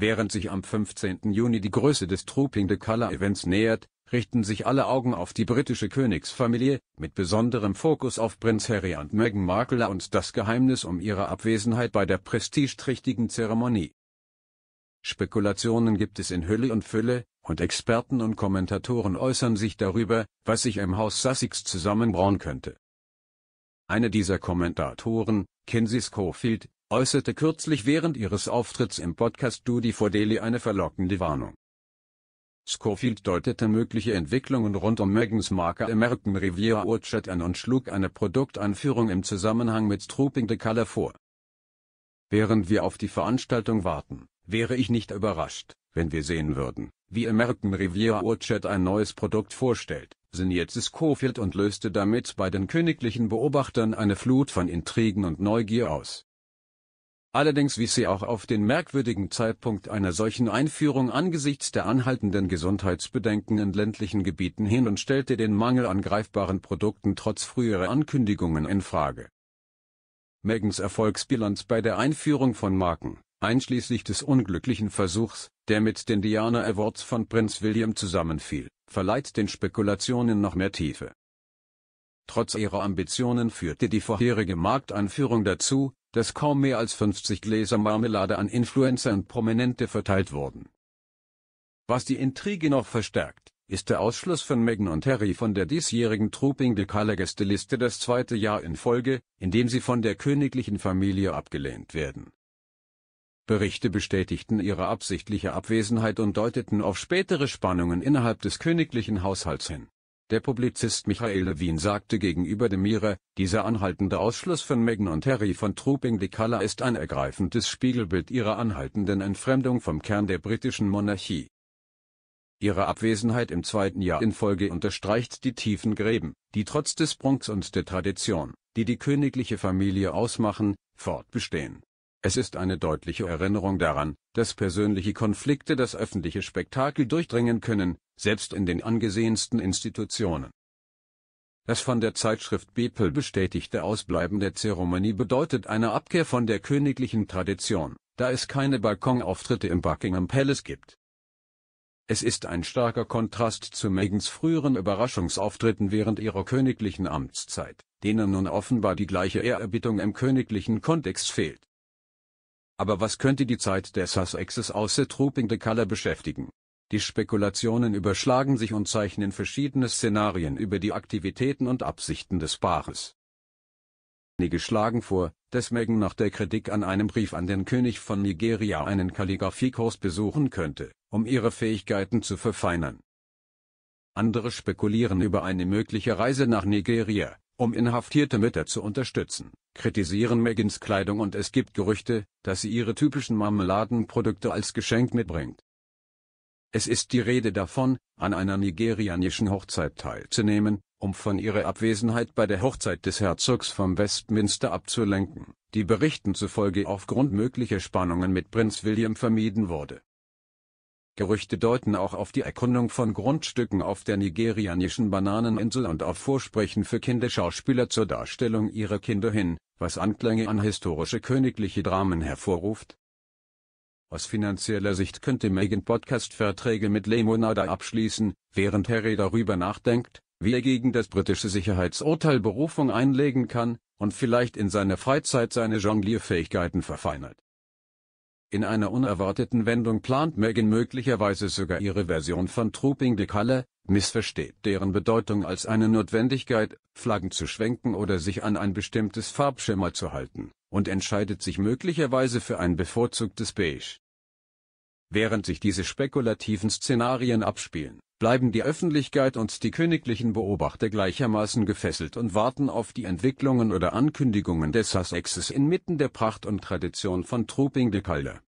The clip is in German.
Während sich am 15. Juni die Größe des Trooping the Color Events nähert, richten sich alle Augen auf die britische Königsfamilie, mit besonderem Fokus auf Prinz Harry und Meghan Markle und das Geheimnis um ihre Abwesenheit bei der prestigeträchtigen Zeremonie. Spekulationen gibt es in Hülle und Fülle, und Experten und Kommentatoren äußern sich darüber, was sich im Haus Sussex zusammenbrauen könnte. Eine dieser Kommentatoren, Kinsey Schofield, äußerte kürzlich während ihres Auftritts im Podcast for Daily eine verlockende Warnung. Schofield deutete mögliche Entwicklungen rund um Megans Marke American Riviera Orchard an und schlug eine Produkteinführung im Zusammenhang mit Trooping the Color vor. Während wir auf die Veranstaltung warten, wäre ich nicht überrascht, wenn wir sehen würden, wie American Riviera Orchard ein neues Produkt vorstellt, signierte Schofield und löste damit bei den königlichen Beobachtern eine Flut von Intrigen und Neugier aus allerdings wies sie auch auf den merkwürdigen Zeitpunkt einer solchen Einführung angesichts der anhaltenden Gesundheitsbedenken in ländlichen Gebieten hin und stellte den Mangel an greifbaren Produkten trotz früherer Ankündigungen in Frage. Megans Erfolgsbilanz bei der Einführung von Marken, einschließlich des unglücklichen Versuchs, der mit den Diana Awards von Prinz William zusammenfiel, verleiht den Spekulationen noch mehr Tiefe. Trotz ihrer Ambitionen führte die vorherige Markteinführung dazu, dass kaum mehr als 50 Gläser Marmelade an Influencer und Prominente verteilt wurden. Was die Intrige noch verstärkt, ist der Ausschluss von Meghan und Harry von der diesjährigen Trooping de Color Gästeliste das zweite Jahr in Folge, in dem sie von der königlichen Familie abgelehnt werden. Berichte bestätigten ihre absichtliche Abwesenheit und deuteten auf spätere Spannungen innerhalb des königlichen Haushalts hin. Der Publizist Michael Levin sagte gegenüber dem Mire, dieser anhaltende Ausschluss von Meghan und Harry von Trooping the Colour ist ein ergreifendes Spiegelbild ihrer anhaltenden Entfremdung vom Kern der britischen Monarchie. Ihre Abwesenheit im zweiten Jahr in Folge unterstreicht die tiefen Gräben, die trotz des Prunks und der Tradition, die die königliche Familie ausmachen, fortbestehen. Es ist eine deutliche Erinnerung daran, dass persönliche Konflikte das öffentliche Spektakel durchdringen können, selbst in den angesehensten Institutionen. Das von der Zeitschrift Bepel bestätigte Ausbleiben der Zeremonie bedeutet eine Abkehr von der königlichen Tradition, da es keine Balkonauftritte im Buckingham Palace gibt. Es ist ein starker Kontrast zu Megans früheren Überraschungsauftritten während ihrer königlichen Amtszeit, denen nun offenbar die gleiche Ehrerbietung im königlichen Kontext fehlt. Aber was könnte die Zeit der Sussexes außer Trooping the Color beschäftigen? Die Spekulationen überschlagen sich und zeichnen verschiedene Szenarien über die Aktivitäten und Absichten des Paares. Einige schlagen vor, dass Megan nach der Kritik an einem Brief an den König von Nigeria einen Kalligraphiekurs besuchen könnte, um ihre Fähigkeiten zu verfeinern. Andere spekulieren über eine mögliche Reise nach Nigeria, um inhaftierte Mütter zu unterstützen, kritisieren Megans Kleidung und es gibt Gerüchte, dass sie ihre typischen Marmeladenprodukte als Geschenk mitbringt. Es ist die Rede davon, an einer nigerianischen Hochzeit teilzunehmen, um von ihrer Abwesenheit bei der Hochzeit des Herzogs vom Westminster abzulenken, die Berichten zufolge aufgrund möglicher Spannungen mit Prinz William vermieden wurde Gerüchte deuten auch auf die Erkundung von Grundstücken auf der nigerianischen Bananeninsel und auf Vorsprechen für Kinderschauspieler zur Darstellung ihrer Kinder hin, was Anklänge an historische königliche Dramen hervorruft. Aus finanzieller Sicht könnte Megan Podcast-Verträge mit Lemonada abschließen, während Harry darüber nachdenkt, wie er gegen das britische Sicherheitsurteil Berufung einlegen kann, und vielleicht in seiner Freizeit seine Jonglierfähigkeiten verfeinert. In einer unerwarteten Wendung plant Megan möglicherweise sogar ihre Version von Trooping the Color, missversteht deren Bedeutung als eine Notwendigkeit, Flaggen zu schwenken oder sich an ein bestimmtes Farbschema zu halten, und entscheidet sich möglicherweise für ein bevorzugtes Beige. Während sich diese spekulativen Szenarien abspielen, bleiben die Öffentlichkeit und die königlichen Beobachter gleichermaßen gefesselt und warten auf die Entwicklungen oder Ankündigungen des Sussexes inmitten der Pracht und Tradition von Trouping de Calder.